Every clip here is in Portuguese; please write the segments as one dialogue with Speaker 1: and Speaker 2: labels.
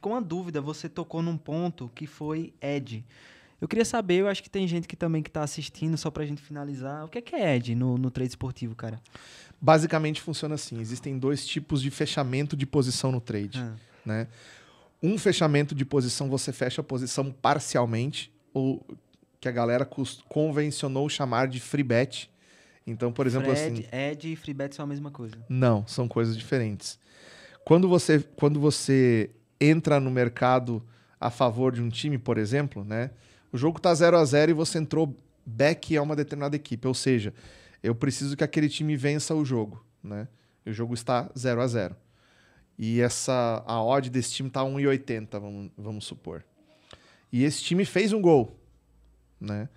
Speaker 1: ficou uma dúvida, você tocou num ponto que foi Ed. Eu queria saber, eu acho que tem gente que também que está assistindo, só para a gente finalizar, o que é, que é ED no, no trade esportivo, cara? Basicamente funciona assim, existem dois tipos de fechamento de posição no trade, ah. né? Um fechamento de posição, você fecha a posição parcialmente, ou que a galera convencionou chamar de free bet. Então, por exemplo, Fred, assim... Ed e free bet são a mesma coisa? Não, são coisas diferentes. Quando você, quando você entra no mercado a favor de um time, por exemplo, né? O jogo está 0 a 0 e você entrou back a uma determinada equipe, ou seja, eu preciso que aquele time vença o jogo, né? E o jogo está 0 a 0. E essa a odd desse time tá 1,80, vamos, vamos supor. E esse time fez um gol, né?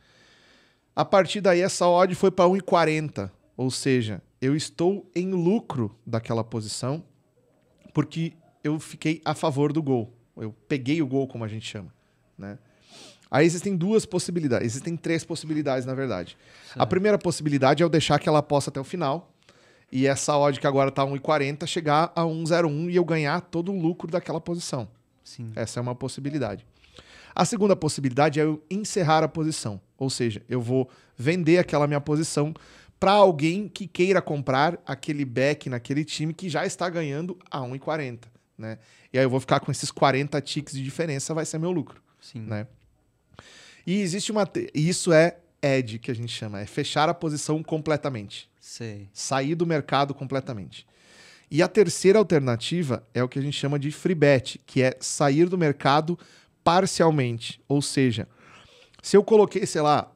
Speaker 1: A partir daí essa odd foi para 1,40, ou seja, eu estou em lucro daquela posição porque eu fiquei a favor do gol. Eu peguei o gol, como a gente chama. Né? Aí existem duas possibilidades. Existem três possibilidades, na verdade. A primeira possibilidade é eu deixar que ela possa até o final. E essa odd que agora tá 1,40 chegar a 1,01 e eu ganhar todo o lucro daquela posição. Sim. Essa é uma possibilidade. A segunda possibilidade é eu encerrar a posição. Ou seja, eu vou vender aquela minha posição para alguém que queira comprar aquele back naquele time que já está ganhando a 1,40 né? E aí eu vou ficar com esses 40 ticks de diferença, vai ser meu lucro, Sim. né? E existe uma... isso é edge, que a gente chama. É fechar a posição completamente. Sei. Sair do mercado completamente. E a terceira alternativa é o que a gente chama de free bet, que é sair do mercado parcialmente. Ou seja, se eu coloquei, sei lá,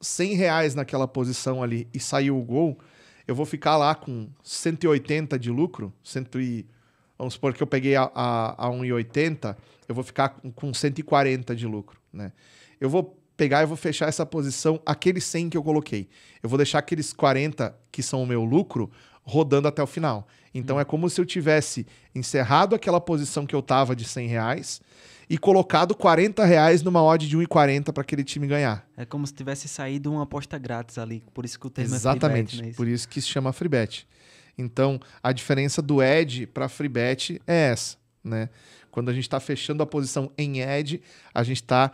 Speaker 1: 100 reais naquela posição ali e saiu o gol, eu vou ficar lá com 180 de lucro, 180 vamos supor que eu peguei a, a, a 1,80, eu vou ficar com 140 de lucro, né? Eu vou pegar e vou fechar essa posição, aqueles 100 que eu coloquei. Eu vou deixar aqueles 40 que são o meu lucro rodando até o final. Então hum. é como se eu tivesse encerrado aquela posição que eu tava de 100 reais e colocado 40 reais numa odd de 1,40 para aquele time ganhar. É como se tivesse saído uma aposta grátis ali, por isso que o termo Exatamente, é free bet, né? por isso que se chama free bet. Então, a diferença do ed para free bet é essa, né? Quando a gente está fechando a posição em ed a gente está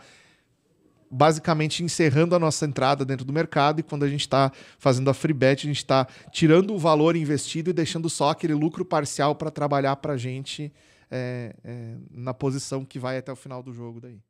Speaker 1: basicamente encerrando a nossa entrada dentro do mercado e quando a gente está fazendo a free bet, a gente está tirando o valor investido e deixando só aquele lucro parcial para trabalhar para a gente é, é, na posição que vai até o final do jogo daí.